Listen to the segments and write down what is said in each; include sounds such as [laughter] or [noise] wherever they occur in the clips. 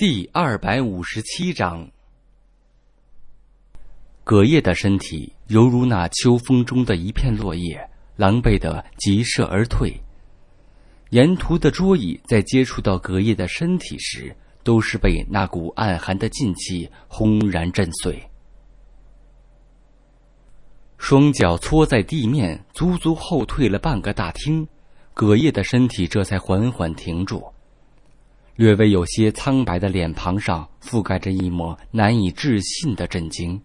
第二百五十七章，葛叶的身体犹如那秋风中的一片落叶，狼狈的急射而退。沿途的桌椅在接触到葛叶的身体时，都是被那股暗寒的劲气轰然震碎。双脚搓在地面，足足后退了半个大厅，葛叶的身体这才缓缓停住。略微有些苍白的脸庞上覆盖着一抹难以置信的震惊，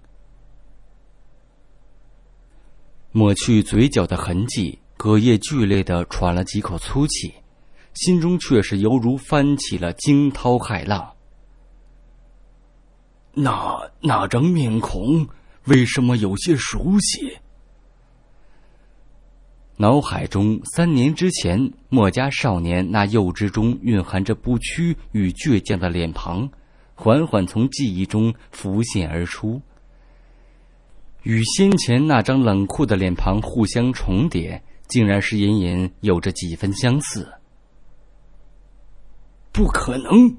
抹去嘴角的痕迹，隔夜剧烈的喘了几口粗气，心中却是犹如翻起了惊涛骇浪。那那张面孔为什么有些熟悉？脑海中三年之前墨家少年那幼稚中蕴含着不屈与倔强的脸庞，缓缓从记忆中浮现而出，与先前那张冷酷的脸庞互相重叠，竟然是隐隐有着几分相似。不可能！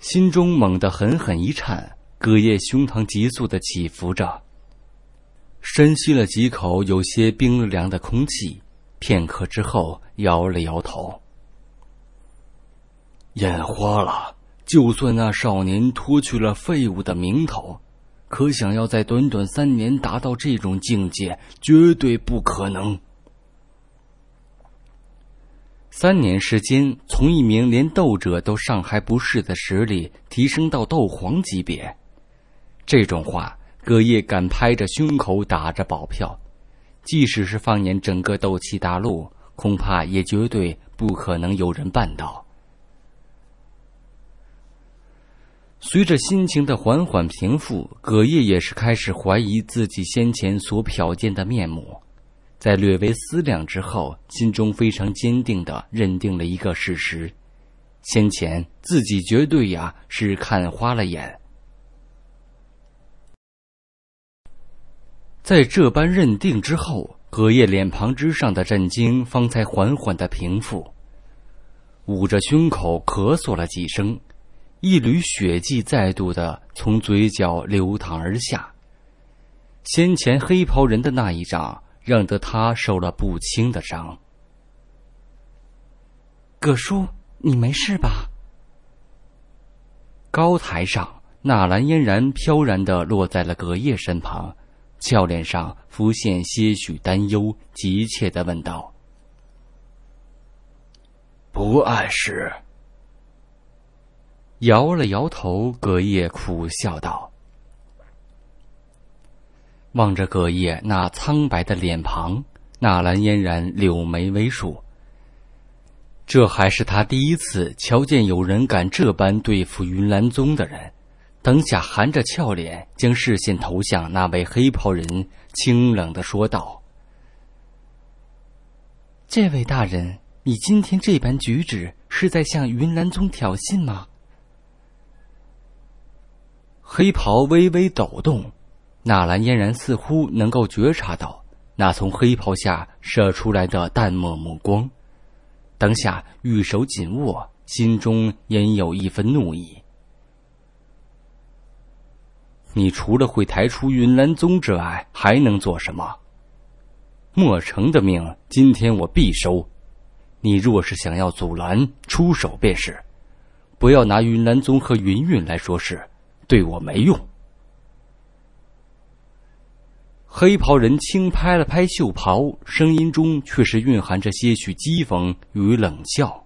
心中猛地狠狠一颤，葛夜胸膛急速的起伏着。深吸了几口有些冰凉的空气，片刻之后摇了摇头。眼花了，就算那少年脱去了废物的名头，可想要在短短三年达到这种境界，绝对不可能。三年时间，从一名连斗者都尚还不是的实力，提升到斗皇级别，这种话。葛叶敢拍着胸口打着保票，即使是放眼整个斗气大陆，恐怕也绝对不可能有人办到。随着心情的缓缓平复，葛叶也是开始怀疑自己先前所瞟见的面目，在略微思量之后，心中非常坚定的认定了一个事实：先前自己绝对呀是看花了眼。在这般认定之后，葛叶脸庞之上的震惊方才缓缓的平复，捂着胸口咳嗽了几声，一缕血迹再度的从嘴角流淌而下。先前黑袍人的那一掌让得他受了不轻的伤。葛叔，你没事吧？高台上，纳兰嫣然飘然的落在了葛叶身旁。俏脸上浮现些许担忧，急切的问道：“不碍事。”摇了摇头，葛叶苦笑道。望着葛叶那苍白的脸庞，纳兰嫣然柳眉微竖。这还是他第一次瞧见有人敢这般对付云岚宗的人。灯下含着俏脸，将视线投向那位黑袍人，清冷的说道：“这位大人，你今天这般举止，是在向云岚宗挑衅吗？”黑袍微微抖动，纳兰嫣然似乎能够觉察到那从黑袍下射出来的淡漠目光，当下玉手紧握，心中隐有一分怒意。你除了会抬出云兰宗之外，还能做什么？莫城的命今天我必收。你若是想要阻拦，出手便是。不要拿云兰宗和云云来说事，对我没用。黑袍人轻拍了拍袖袍，声音中却是蕴含着些许讥讽与冷笑。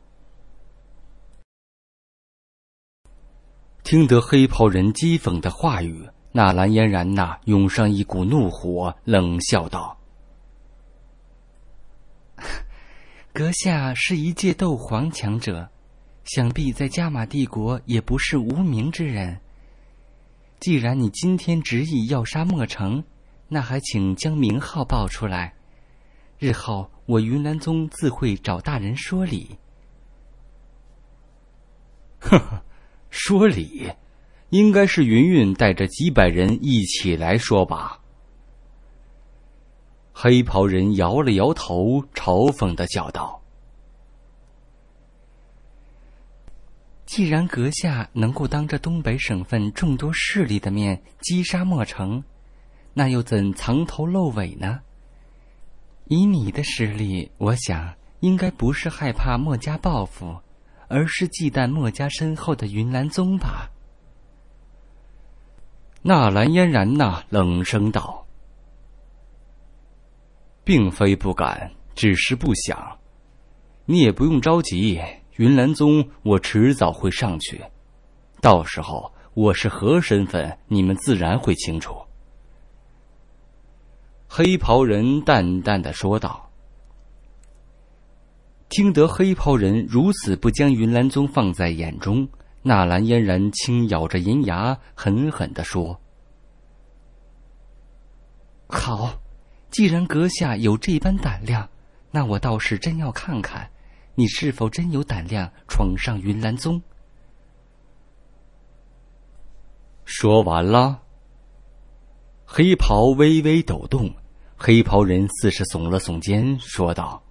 听得黑袍人讥讽的话语。纳兰嫣然呐，涌上一股怒火，冷笑道：“ [laughs] 阁下是一介斗皇强者，想必在加玛帝国也不是无名之人。既然你今天执意要杀莫城，那还请将名号报出来，日后我云岚宗自会找大人说理。”呵呵，说理。应该是云云带着几百人一起来说吧。黑袍人摇了摇头，嘲讽的叫道：“既然阁下能够当着东北省份众多势力的面击杀墨城，那又怎藏头露尾呢？以你的实力，我想应该不是害怕墨家报复，而是忌惮墨家身后的云岚宗吧。”纳兰嫣然呐，冷声道：“并非不敢，只是不想。你也不用着急，云兰宗我迟早会上去。到时候我是何身份，你们自然会清楚。”黑袍人淡淡的说道。听得黑袍人如此不将云兰宗放在眼中。纳兰嫣然轻咬着银牙，狠狠的说：“好，既然阁下有这般胆量，那我倒是真要看看，你是否真有胆量闯上云岚宗。”说完了，黑袍微微抖动，黑袍人似是耸了耸肩，说道：“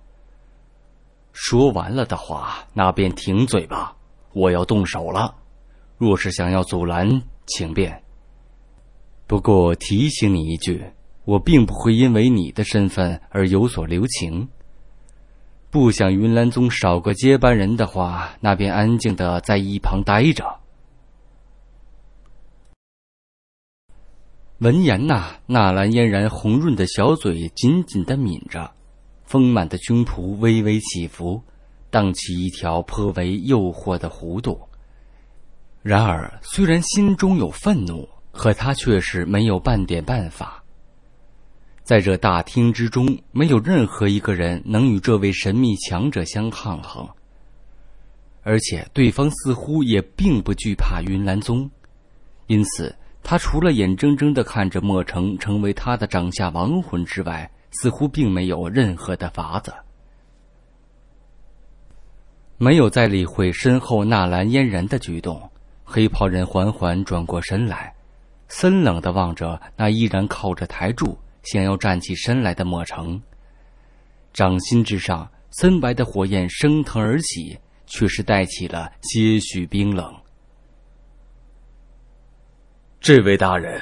说完了的话，那便停嘴吧。”我要动手了，若是想要阻拦，请便。不过提醒你一句，我并不会因为你的身份而有所留情。不想云兰宗少个接班人的话，那便安静的在一旁待着。闻言呐，纳兰嫣然红润的小嘴紧紧的抿着，丰满的胸脯微微起伏。荡起一条颇为诱惑的弧度。然而，虽然心中有愤怒，可他却是没有半点办法。在这大厅之中，没有任何一个人能与这位神秘强者相抗衡。而且，对方似乎也并不惧怕云兰宗，因此，他除了眼睁睁的看着莫城成为他的掌下亡魂之外，似乎并没有任何的法子。没有再理会身后纳兰嫣然的举动，黑袍人缓缓转过身来，森冷的望着那依然靠着台柱想要站起身来的莫城。掌心之上，森白的火焰升腾而起，却是带起了些许冰冷。这位大人，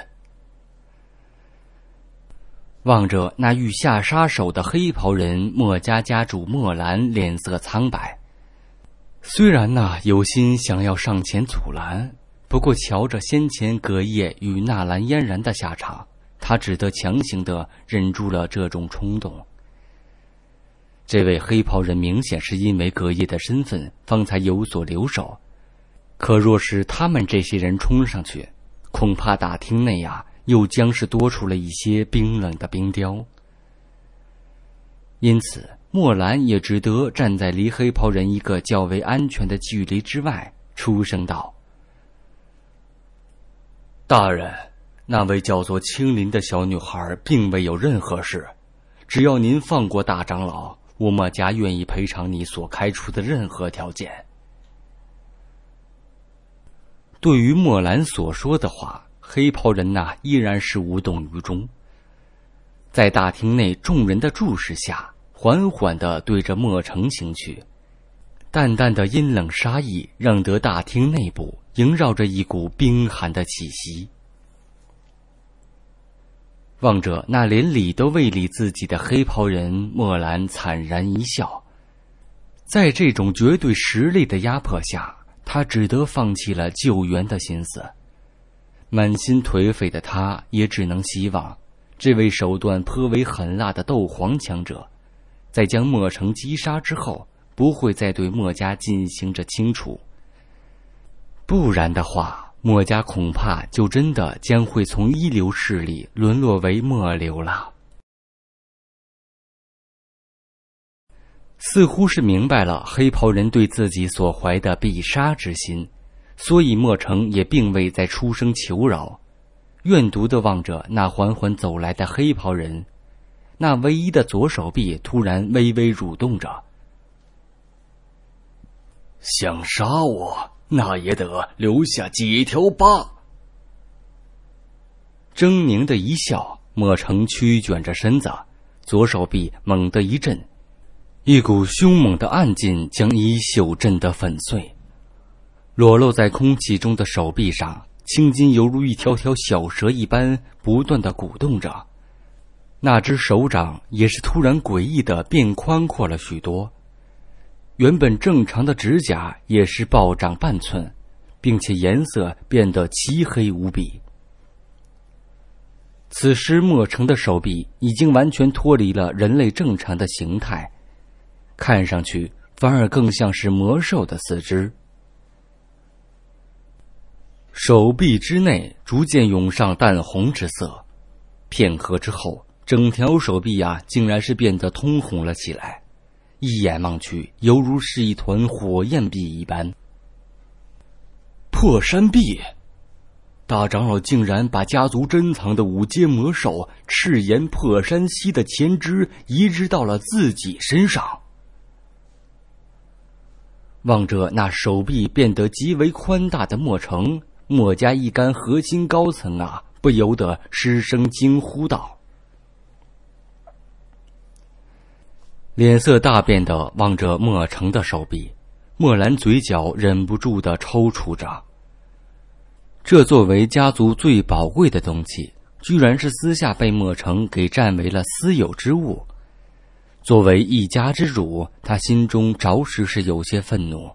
望着那欲下杀手的黑袍人，莫家家主莫兰脸色苍白。虽然呐有心想要上前阻拦，不过瞧着先前隔夜与纳兰嫣然的下场，他只得强行的忍住了这种冲动。这位黑袍人明显是因为隔夜的身份方才有所留守，可若是他们这些人冲上去，恐怕大厅内呀又将是多出了一些冰冷的冰雕。因此。莫兰也只得站在离黑袍人一个较为安全的距离之外，出声道：“大人，那位叫做青林的小女孩并未有任何事，只要您放过大长老，乌墨家愿意赔偿你所开出的任何条件。”对于莫兰所说的话，黑袍人呐依然是无动于衷，在大厅内众人的注视下。缓缓地对着墨城行去，淡淡的阴冷杀意让得大厅内部萦绕着一股冰寒的气息。望着那连理都未理自己的黑袍人，墨兰惨然一笑，在这种绝对实力的压迫下，他只得放弃了救援的心思。满心颓废的他，也只能希望这位手段颇为狠辣的斗皇强者。在将莫城击杀之后，不会再对墨家进行着清除。不然的话，墨家恐怕就真的将会从一流势力沦落为末流了。似乎是明白了黑袍人对自己所怀的必杀之心，所以莫城也并未再出声求饶，怨毒的望着那缓缓走来的黑袍人。那唯一的左手臂突然微微蠕动着，想杀我，那也得留下几条疤。狰狞的一笑，莫成曲卷着身子，左手臂猛地一震，一股凶猛的暗劲将衣袖震得粉碎。裸露在空气中的手臂上，青筋犹如一条条小蛇一般不断的鼓动着。那只手掌也是突然诡异的变宽阔了许多，原本正常的指甲也是暴涨半寸，并且颜色变得漆黑无比。此时莫城的手臂已经完全脱离了人类正常的形态，看上去反而更像是魔兽的四肢。手臂之内逐渐涌上淡红之色，片刻之后。整条手臂呀，竟然是变得通红了起来，一眼望去，犹如是一团火焰臂一般。破山臂，大长老竟然把家族珍藏的五阶魔兽赤炎破山犀的前肢移植到了自己身上。望着那手臂变得极为宽大的莫城，莫家一干核心高层啊，不由得失声惊呼道。脸色大变的望着莫城的手臂，莫兰嘴角忍不住的抽搐着。这作为家族最宝贵的东西，居然是私下被莫城给占为了私有之物。作为一家之主，他心中着实是有些愤怒。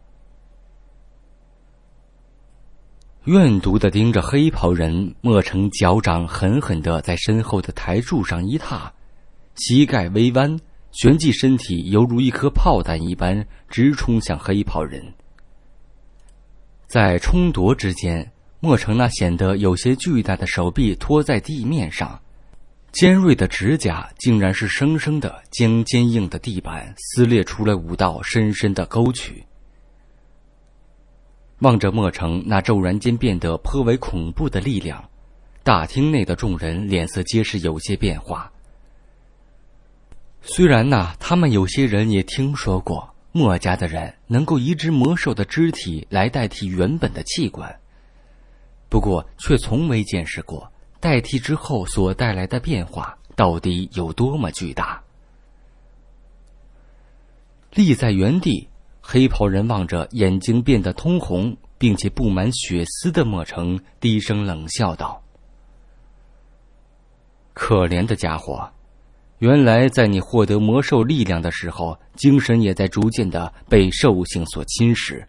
怨毒的盯着黑袍人，莫成脚掌狠狠的在身后的台柱上一踏，膝盖微弯。旋即，身体犹如一颗炮弹一般直冲向黑袍人。在冲夺之间，莫城那显得有些巨大的手臂托在地面上，尖锐的指甲竟然是生生的将坚硬的地板撕裂出了五道深深的沟渠。望着莫城那骤然间变得颇为恐怖的力量，大厅内的众人脸色皆是有些变化。虽然呐，他们有些人也听说过墨家的人能够移植魔兽的肢体来代替原本的器官，不过却从没见识过代替之后所带来的变化到底有多么巨大。立在原地，黑袍人望着眼睛变得通红并且布满血丝的墨城，低声冷笑道：“可怜的家伙。”原来，在你获得魔兽力量的时候，精神也在逐渐的被兽性所侵蚀。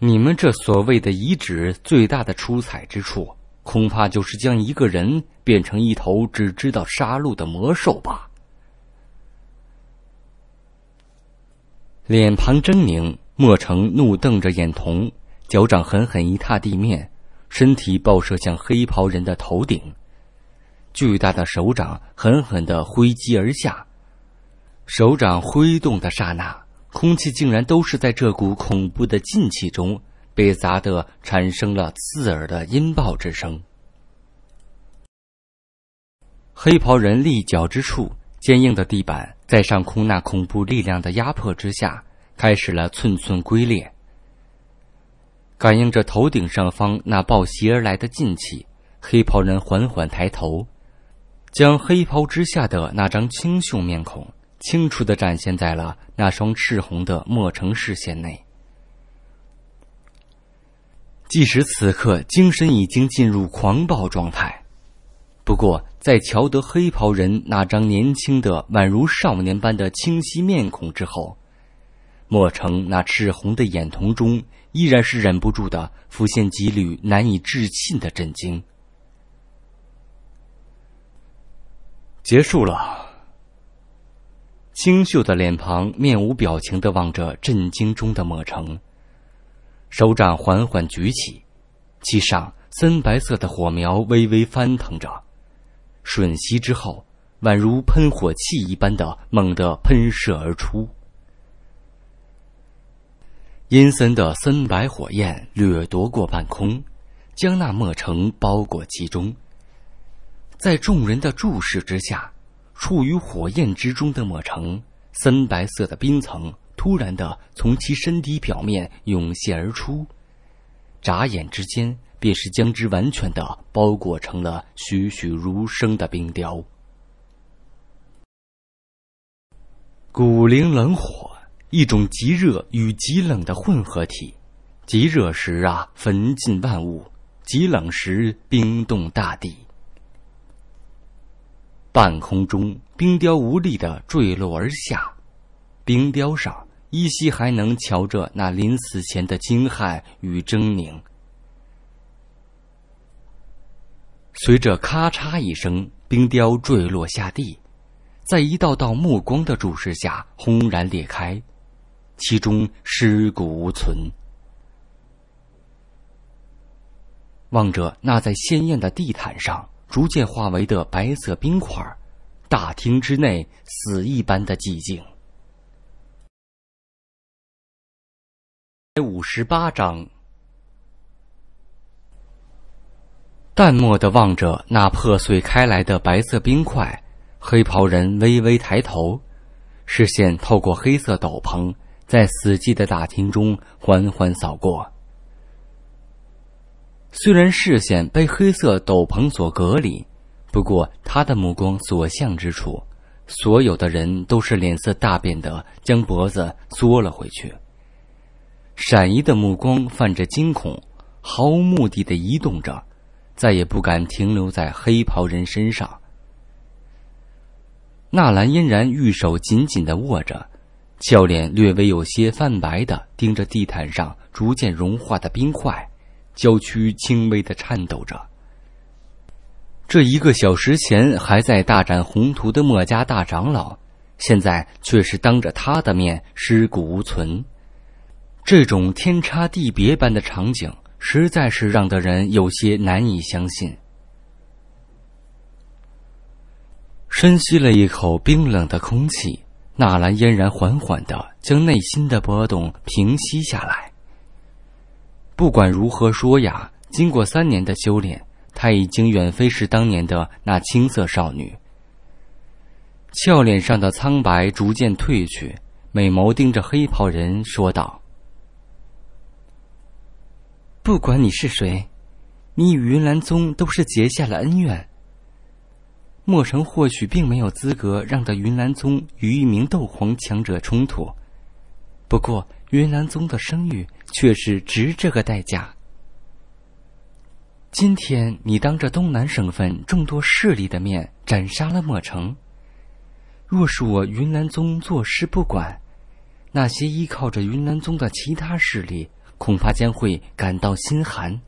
你们这所谓的遗址，最大的出彩之处，恐怕就是将一个人变成一头只知道杀戮的魔兽吧？脸庞狰狞，莫成怒瞪着眼瞳，脚掌狠狠一踏地面，身体爆射向黑袍人的头顶。巨大的手掌狠狠的挥击而下，手掌挥动的刹那，空气竟然都是在这股恐怖的劲气中被砸得产生了刺耳的音爆之声。黑袍人立脚之处，坚硬的地板在上空那恐怖力量的压迫之下，开始了寸寸龟裂。感应着头顶上方那暴袭而来的劲气，黑袍人缓缓抬头。将黑袍之下的那张清秀面孔清楚的展现在了那双赤红的墨城视线内。即使此刻精神已经进入狂暴状态，不过在瞧得黑袍人那张年轻的宛如少年般的清晰面孔之后，墨城那赤红的眼瞳中依然是忍不住的浮现几缕难以置信的震惊。结束了。清秀的脸庞面无表情的望着震惊中的墨城，手掌缓缓举起，其上森白色的火苗微微翻腾着，瞬息之后，宛如喷火器一般的猛地喷射而出。阴森的森白火焰掠夺过半空，将那墨城包裹其中。在众人的注视之下，处于火焰之中的莫城，深白色的冰层突然的从其身体表面涌现而出，眨眼之间便是将之完全的包裹成了栩栩如生的冰雕。古灵冷火，一种极热与极冷的混合体，极热时啊焚尽万物，极冷时冰冻大地。半空中，冰雕无力的坠落而下，冰雕上依稀还能瞧着那临死前的惊骇与狰狞。随着咔嚓一声，冰雕坠落下地，在一道道目光的注视下轰然裂开，其中尸骨无存。望着那在鲜艳的地毯上。逐渐化为的白色冰块，大厅之内死一般的寂静。第五十八章，淡漠的望着那破碎开来的白色冰块，黑袍人微微抬头，视线透过黑色斗篷，在死寂的大厅中缓缓扫过。虽然视线被黑色斗篷所隔离，不过他的目光所向之处，所有的人都是脸色大变的，将脖子缩了回去。闪移的目光泛着惊恐，毫无目的的移动着，再也不敢停留在黑袍人身上。纳兰嫣然玉手紧紧的握着，俏脸略微有些泛白的盯着地毯上逐渐融化的冰块。娇躯轻微的颤抖着。这一个小时前还在大展宏图的墨家大长老，现在却是当着他的面尸骨无存。这种天差地别般的场景，实在是让的人有些难以相信。深吸了一口冰冷的空气，纳兰嫣然缓缓的将内心的波动平息下来。不管如何说呀，经过三年的修炼，她已经远非是当年的那青涩少女。俏脸上的苍白逐渐褪去，美眸盯着黑袍人说道：“不管你是谁，你与云岚宗都是结下了恩怨。莫城或许并没有资格让这云岚宗与一名斗皇强者冲突，不过云岚宗的声誉……”却是值这个代价。今天你当着东南省份众多势力的面斩杀了莫城，若是我云南宗坐视不管，那些依靠着云南宗的其他势力恐怕将会感到心寒。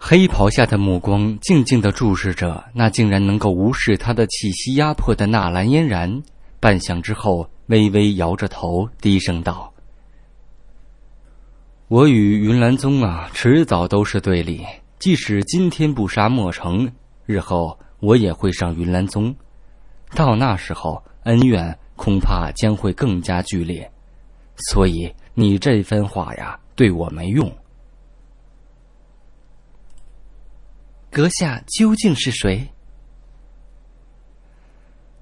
黑袍下的目光静静的注视着那竟然能够无视他的气息压迫的纳兰嫣然。半晌之后，微微摇着头，低声道：“我与云兰宗啊，迟早都是对立。即使今天不杀莫城，日后我也会上云兰宗。到那时候，恩怨恐怕将会更加剧烈。所以，你这番话呀，对我没用。阁下究竟是谁？”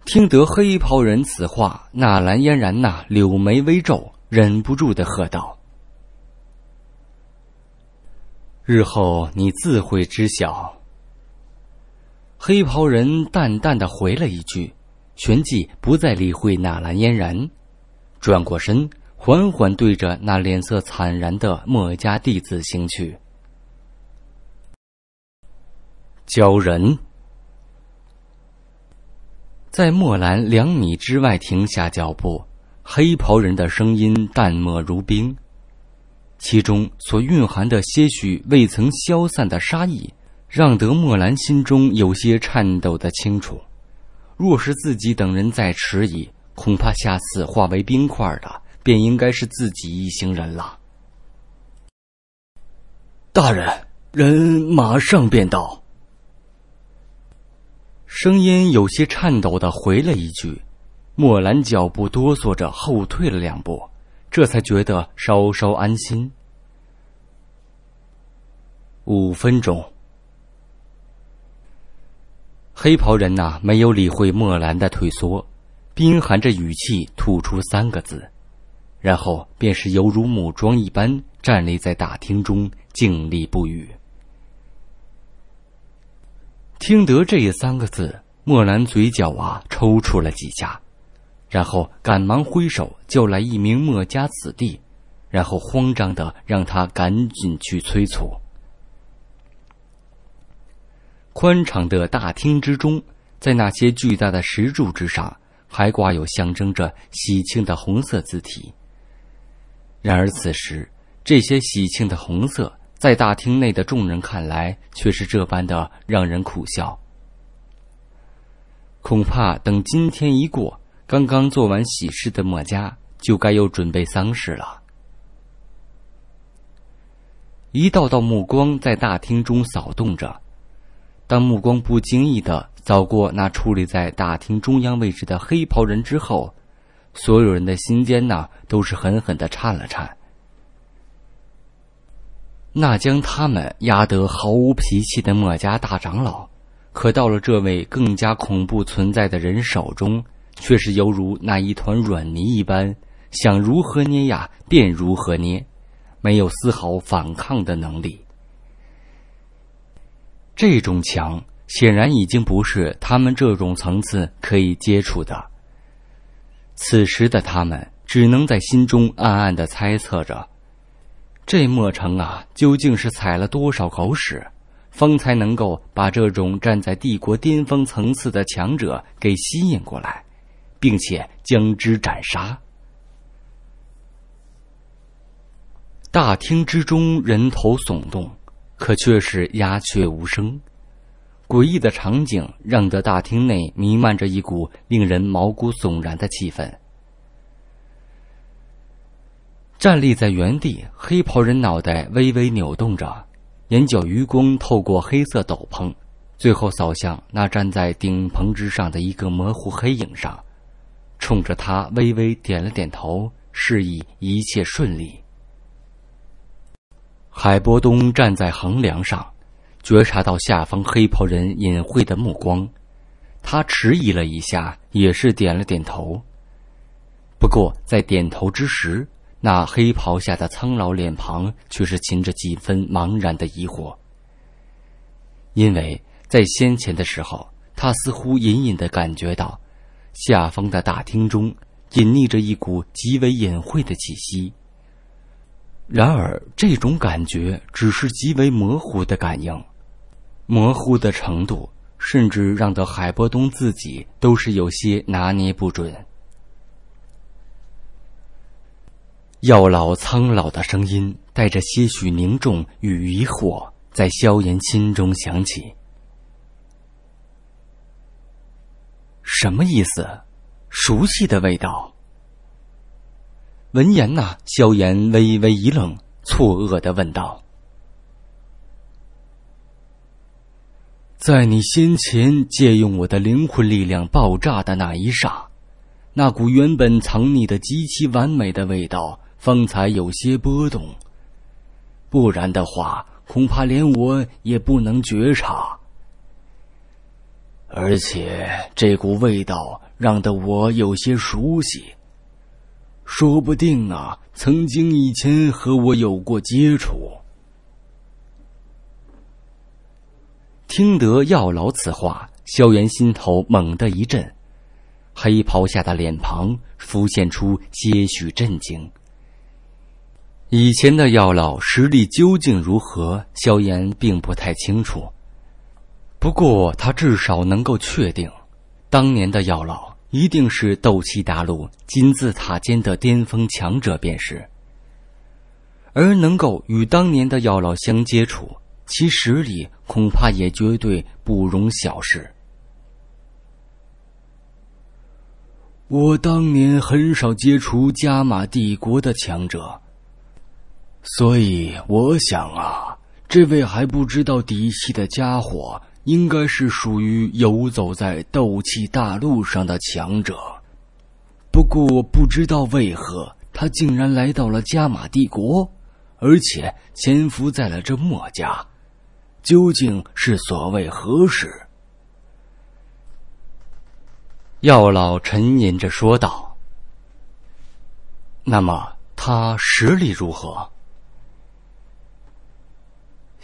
听得黑袍人此话，纳兰嫣然那柳眉微皱，忍不住的喝道：“日后你自会知晓。”黑袍人淡淡的回了一句，旋即不再理会纳兰嫣然，转过身，缓缓对着那脸色惨然的墨家弟子行去。鲛人。在墨兰两米之外停下脚步，黑袍人的声音淡漠如冰，其中所蕴含的些许未曾消散的杀意，让得墨兰心中有些颤抖的清楚。若是自己等人再迟疑，恐怕下次化为冰块的便应该是自己一行人了。大人，人马上便到。声音有些颤抖的回了一句，墨兰脚步哆嗦着后退了两步，这才觉得稍稍安心。五分钟。黑袍人呐，没有理会墨兰的退缩，冰寒着语气吐出三个字，然后便是犹如木桩一般站立在大厅中，静立不语。听得这三个字，墨兰嘴角啊抽搐了几下，然后赶忙挥手叫来一名墨家子弟，然后慌张的让他赶紧去催促。宽敞的大厅之中，在那些巨大的石柱之上，还挂有象征着喜庆的红色字体。然而此时，这些喜庆的红色。在大厅内的众人看来，却是这般的让人苦笑。恐怕等今天一过，刚刚做完喜事的墨家就该又准备丧事了。一道道目光在大厅中扫动着，当目光不经意的扫过那矗立在大厅中央位置的黑袍人之后，所有人的心间呐都是狠狠的颤了颤。那将他们压得毫无脾气的墨家大长老，可到了这位更加恐怖存在的人手中，却是犹如那一团软泥一般，想如何捏呀便如何捏，没有丝毫反抗的能力。这种强显然已经不是他们这种层次可以接触的。此时的他们只能在心中暗暗的猜测着。这莫城啊，究竟是踩了多少狗屎，方才能够把这种站在帝国巅峰层次的强者给吸引过来，并且将之斩杀？大厅之中人头耸动，可却是鸦雀无声。诡异的场景让得大厅内弥漫着一股令人毛骨悚然的气氛。站立在原地，黑袍人脑袋微微扭动着，眼角余光透过黑色斗篷，最后扫向那站在顶棚之上的一个模糊黑影上，冲着他微微点了点头，示意一切顺利。海波东站在横梁上，觉察到下方黑袍人隐晦的目光，他迟疑了一下，也是点了点头。不过在点头之时，那黑袍下的苍老脸庞却是噙着几分茫然的疑惑，因为在先前的时候，他似乎隐隐的感觉到，下方的大厅中隐匿着一股极为隐晦的气息。然而，这种感觉只是极为模糊的感应，模糊的程度甚至让得海波东自己都是有些拿捏不准。药老苍老的声音带着些许凝重与疑惑，在萧炎心中响起。什么意思？熟悉的味道。闻言，呐，萧炎微微一愣，错愕的问道：“在你先前借用我的灵魂力量爆炸的那一霎，那股原本藏匿的极其完美的味道。”方才有些波动，不然的话，恐怕连我也不能觉察。而且这股味道让得我有些熟悉，说不定啊，曾经以前和我有过接触。听得药老此话，萧炎心头猛地一震，黑袍下的脸庞浮现出些许震惊。以前的药老实力究竟如何？萧炎并不太清楚，不过他至少能够确定，当年的药老一定是斗气大陆金字塔尖的巅峰强者，便是。而能够与当年的药老相接触，其实力恐怕也绝对不容小视。我当年很少接触加玛帝国的强者。所以我想啊，这位还不知道底细的家伙，应该是属于游走在斗气大陆上的强者。不过不知道为何，他竟然来到了加玛帝国，而且潜伏在了这墨家，究竟是所谓何事？药老沉吟着说道：“那么他实力如何？”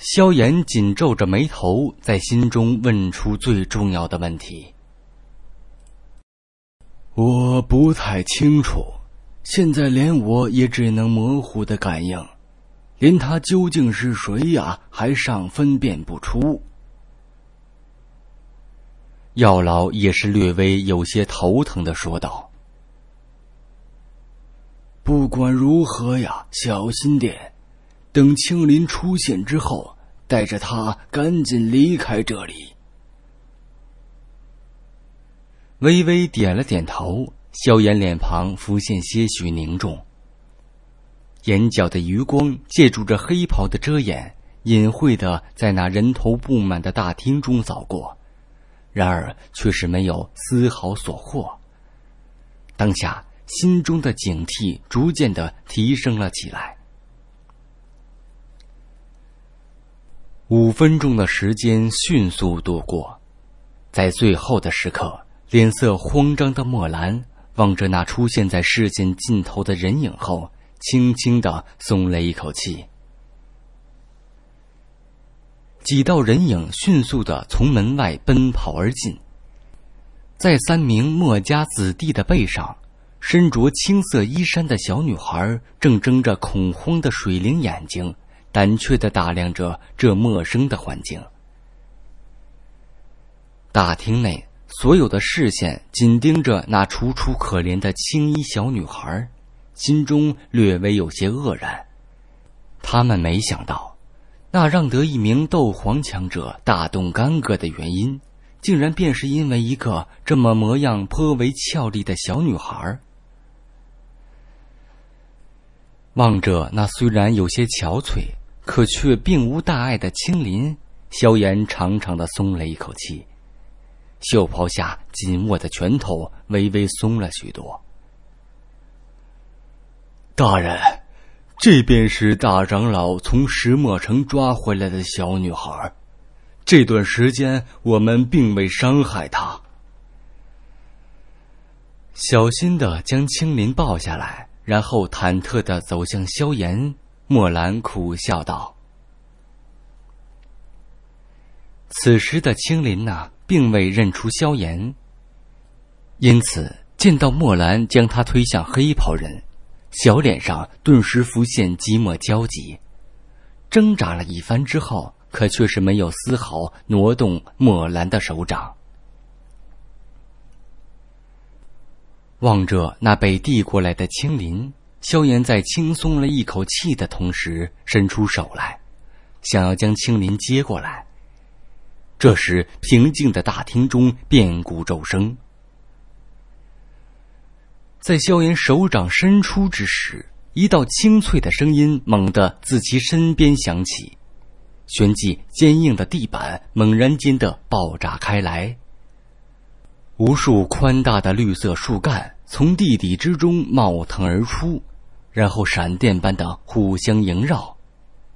萧炎紧皱着眉头，在心中问出最重要的问题：“我不太清楚，现在连我也只能模糊的感应，连他究竟是谁呀，还尚分辨不出。”药老也是略微有些头疼的说道：“不管如何呀，小心点，等青林出现之后。”带着他赶紧离开这里。微微点了点头，萧炎脸庞浮现些许凝重，眼角的余光借助着黑袍的遮掩，隐晦的在那人头布满的大厅中扫过，然而却是没有丝毫所获。当下，心中的警惕逐渐的提升了起来。五分钟的时间迅速度过，在最后的时刻，脸色慌张的莫兰望着那出现在视线尽头的人影后，轻轻的松了一口气。几道人影迅速的从门外奔跑而进，在三名墨家子弟的背上，身着青色衣衫的小女孩正睁着恐慌的水灵眼睛。胆怯的打量着这陌生的环境。大厅内，所有的视线紧盯着那楚楚可怜的青衣小女孩，心中略微有些愕然。他们没想到，那让得一名斗皇强者大动干戈的原因，竟然便是因为一个这么模样颇为俏丽的小女孩。望着那虽然有些憔悴。可却并无大碍的青林，萧炎长长的松了一口气，袖袍下紧握的拳头微微松了许多。大人，这便是大长老从石墨城抓回来的小女孩，这段时间我们并未伤害她。小心的将青林抱下来，然后忐忑的走向萧炎。墨兰苦笑道：“此时的青林呐，并未认出萧炎。因此，见到墨兰将他推向黑袍人，小脸上顿时浮现寂寞焦急，挣扎了一番之后，可却是没有丝毫挪动墨兰的手掌。望着那被递过来的青林。”萧炎在轻松了一口气的同时，伸出手来，想要将青林接过来。这时，平静的大厅中变故骤生。在萧炎手掌伸出之时，一道清脆的声音猛地自其身边响起，旋即坚硬的地板猛然间的爆炸开来，无数宽大的绿色树干从地底之中冒腾而出。然后闪电般的互相萦绕，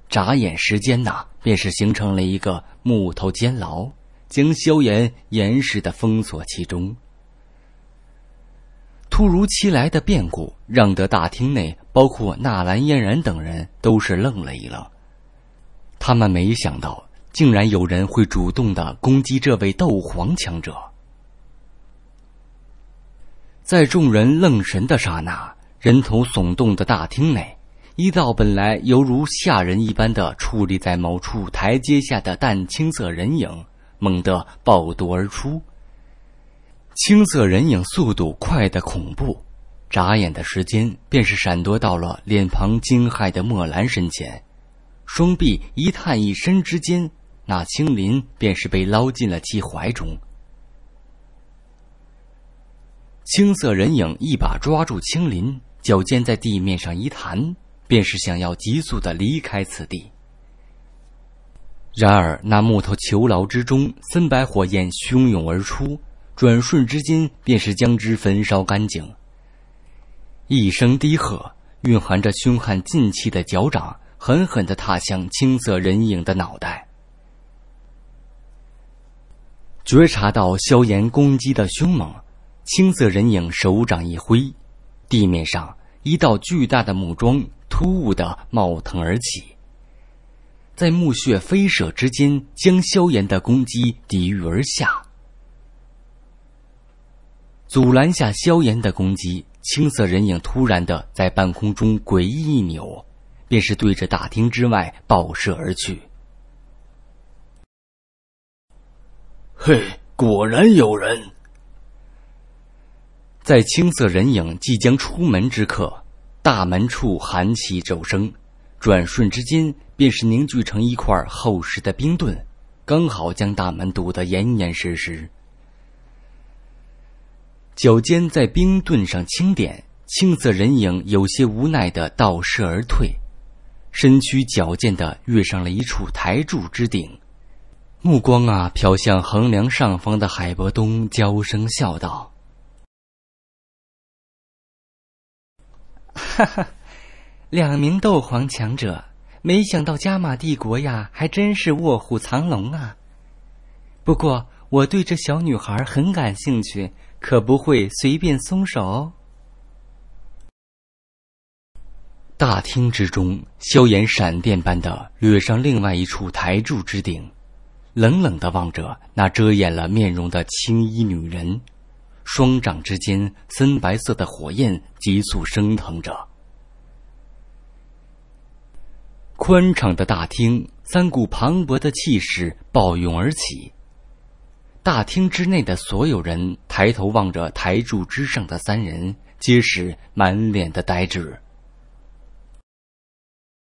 眨眼时间呐，便是形成了一个木头监牢，将萧炎严实的封锁其中。突如其来的变故让得大厅内，包括纳兰嫣然等人都是愣了一愣，他们没想到竟然有人会主动的攻击这位斗皇强者。在众人愣神的刹那。人头耸动的大厅内，一道本来犹如下人一般的矗立在某处台阶下的淡青色人影，猛地暴毒而出。青色人影速度快得恐怖，眨眼的时间便是闪夺到了脸庞惊骇的墨兰身前，双臂一探一伸之间，那青林便是被捞进了其怀中。青色人影一把抓住青林，脚尖在地面上一弹，便是想要急速的离开此地。然而那木头囚牢之中，森白火焰汹涌而出，转瞬之间便是将之焚烧干净。一声低喝，蕴含着凶悍劲气的脚掌狠狠的踏向青色人影的脑袋。觉察到萧炎攻击的凶猛，青色人影手掌一挥，地面上。一道巨大的木桩突兀的冒腾而起，在木屑飞射之间，将萧炎的攻击抵御而下，阻拦下萧炎的攻击。青色人影突然的在半空中诡异一扭，便是对着大厅之外爆射而去。嘿，果然有人。在青色人影即将出门之刻，大门处寒气骤升，转瞬之间便是凝聚成一块厚实的冰盾，刚好将大门堵得严严实实。脚尖在冰盾上轻点，青色人影有些无奈的倒射而退，身躯矫健的跃上了一处台柱之顶，目光啊飘向横梁上方的海伯东，娇声笑道。哈哈，两名斗皇强者，没想到加玛帝国呀，还真是卧虎藏龙啊。不过我对这小女孩很感兴趣，可不会随便松手。大厅之中，萧炎闪电般的掠上另外一处台柱之顶，冷冷的望着那遮掩了面容的青衣女人。双掌之间，森白色的火焰急速升腾着。宽敞的大厅，三股磅礴的气势暴涌而起。大厅之内的所有人抬头望着台柱之上的三人，皆是满脸的呆滞。